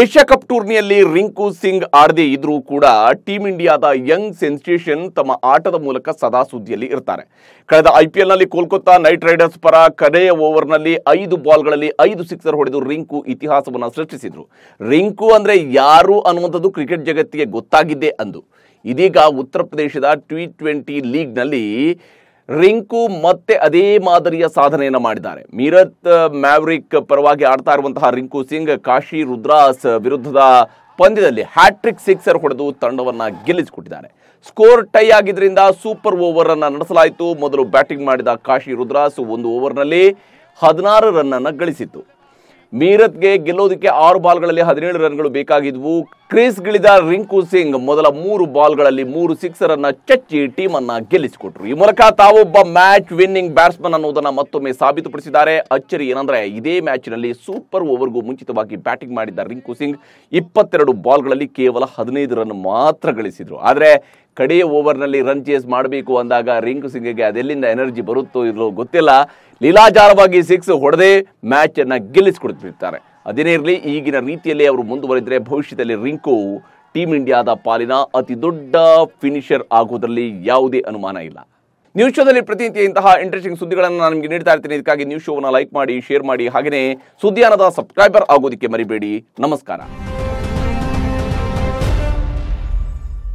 Asia cup ಟೂರ್ನಿಯಲ್ಲಿ ರಿಂಕು ಸಿಂಗ್ ಆಡದೇ ಇದ್ರೂ ಕೂಡ ಟೀಂ ಇಂಡಿಯಾದ ಯಂಗ್ ಸೆನ್ಸೇಷನ್ ತಮ್ಮ ಆಟದ ಮೂಲಕ ಸದಾ ಸುದ್ದಿಯಲ್ಲಿ ಇರ್ತಾರೆ ಕಳೆದ ಐಪಿಎಲ್ನಲ್ಲಿ ಕೋಲ್ಕತ್ತಾ ನೈಟ್ ರೈಡರ್ಸ್ ಪರ ಕಡೆಯ ಓವರ್ನಲ್ಲಿ ಐದು ಬಾಲ್ಗಳಲ್ಲಿ ಐದು ಸಿಕ್ಸರ್ ಹೊಡೆದು ರಿಂಕು ಇತಿಹಾಸವನ್ನು ಸೃಷ್ಟಿಸಿದ್ರು ರಿಂಕು ಅಂದರೆ ಯಾರು ಅನ್ನುವಂಥದ್ದು ಕ್ರಿಕೆಟ್ ಜಗತ್ತಿಗೆ ಗೊತ್ತಾಗಿದ್ದೆ ಅಂದು ಇದೀಗ ಉತ್ತರ ಪ್ರದೇಶದ ಟಿ ಟ್ವೆಂಟಿ ಲೀಗ್ನಲ್ಲಿ ರಿಂಕು ಮತ್ತೆ ಅದೇ ಮಾದರಿಯ ಸಾಧನೆಯನ್ನು ಮಾಡಿದ್ದಾರೆ ಮೀರತ್ ಮ್ಯಾವ್ರಿಕ್ ಪರವಾಗಿ ಆಡ್ತಾ ಇರುವಂತಹ ರಿಂಕು ಸಿಂಗ್ ಕಾಶಿ ರುದ್ರಾಸ್ ವಿರುದ್ಧದ ಪಂದ್ಯದಲ್ಲಿ ಹ್ಯಾಟ್ರಿಕ್ ಸಿಕ್ಸರ್ ಹೊಡೆದು ತಂಡವನ್ನು ಗೆಲ್ಲಿಸಿಕೊಟ್ಟಿದ್ದಾರೆ ಸ್ಕೋರ್ ಟೈ ಆಗಿದ್ದರಿಂದ ಸೂಪರ್ ಓವರ್ ಅನ್ನು ನಡೆಸಲಾಯಿತು ಮೊದಲು ಬ್ಯಾಟಿಂಗ್ ಮಾಡಿದ ಕಾಶಿ ರುದ್ರಾಸ್ ಒಂದು ಓವರ್ನಲ್ಲಿ ಹದಿನಾರು ರನ್ನನ್ನು ಗಳಿಸಿತ್ತು ಮೀರತ್ಗೆ ಗೆಲ್ಲೋದಕ್ಕೆ ಆರು ಬಾಲ್ಗಳಲ್ಲಿ ಹದಿನೇಳು ರನ್ಗಳು ಬೇಕಾಗಿದ್ವು ಕ್ರೀಸ್ಗಿಳಿದ ರಿಂಕು ಸಿಂಗ್ ಮೊದಲ ಮೂರು ಬಾಲ್ಗಳಲ್ಲಿ ಮೂರು ಸಿಕ್ಸರ್ ಅನ್ನ ಚಚ್ಚಿ ಟೀಮನ್ನ ಗೆಲ್ಲಿಸಿಕೊಟ್ರು ಈ ಮೂಲಕ ತಾವೊಬ್ಬ ಮ್ಯಾಚ್ ವಿನ್ನಿಂಗ್ ಬ್ಯಾಟ್ಸ್ಮನ್ ಅನ್ನೋದನ್ನ ಮತ್ತೊಮ್ಮೆ ಸಾಬೀತುಪಡಿಸಿದ್ದಾರೆ ಅಚ್ಚರಿ ಏನಂದ್ರೆ ಇದೇ ನಲ್ಲಿ ಸೂಪರ್ ಓವರ್ಗೂ ಮುಂಚಿತವಾಗಿ ಬ್ಯಾಟಿಂಗ್ ಮಾಡಿದ್ದ ರಿಂಕು ಸಿಂಗ್ ಇಪ್ಪತ್ತೆರಡು ಬಾಲ್ಗಳಲ್ಲಿ ಕೇವಲ ಹದಿನೈದು ರನ್ ಮಾತ್ರ ಗಳಿಸಿದ್ರು ಆದರೆ ಕಡೆಯ ಓವರ್ನಲ್ಲಿ ರನ್ ಚೇಸ್ ಮಾಡಬೇಕು ಅಂದಾಗ ರಿಂಕು ಗೆ ಅದೆಲ್ಲಿಂದ ಎನರ್ಜಿ ಬರುತ್ತೋ ಇಲ್ಲೋ ಗೊತ್ತಿಲ್ಲ ಲೀಲಾಜಾರವಾಗಿ ಸಿಕ್ಸ್ ಹೊಡೆದೇ ಮ್ಯಾಚನ್ನು ಗೆಲ್ಲಿಸಿಕೊಡ್ತಿರ್ತಾರೆ ಅದೇನೇ ಇರಲಿ ಈಗಿನ ರೀತಿಯಲ್ಲಿ ಅವರು ಮುಂದುವರೆದರೆ ಭವಿಷ್ಯದಲ್ಲಿ ರಿಂಕು ಟೀಮ್ ಇಂಡಿಯಾದ ಪಾಲಿನ ಅತಿ ದೊಡ್ಡ ಫಿನಿಷರ್ ಆಗುವುದರಲ್ಲಿ ಯಾವುದೇ ಅನುಮಾನ ಇಲ್ಲ ನ್ಯೂಸ್ ಶೋದಲ್ಲಿ ಪ್ರತಿನಿತ್ಯ ಇಂತಹ ಇಂಟ್ರೆಸ್ಟಿಂಗ್ ಸುದ್ದಿಗಳನ್ನು ನಾನು ನಿಮಗೆ ನೀಡ್ತಾ ಇರ್ತೀನಿ ಇದಕ್ಕಾಗಿ ನ್ಯೂಸ್ ಶೋವನ್ನು ಲೈಕ್ ಮಾಡಿ ಶೇರ್ ಮಾಡಿ ಹಾಗೆಯೇ ಸುದ್ದಿಯಾನದ ಸಬ್ಸ್ಕ್ರೈಬರ್ ಆಗೋದಕ್ಕೆ ಮರಿಬೇಡಿ ನಮಸ್ಕಾರ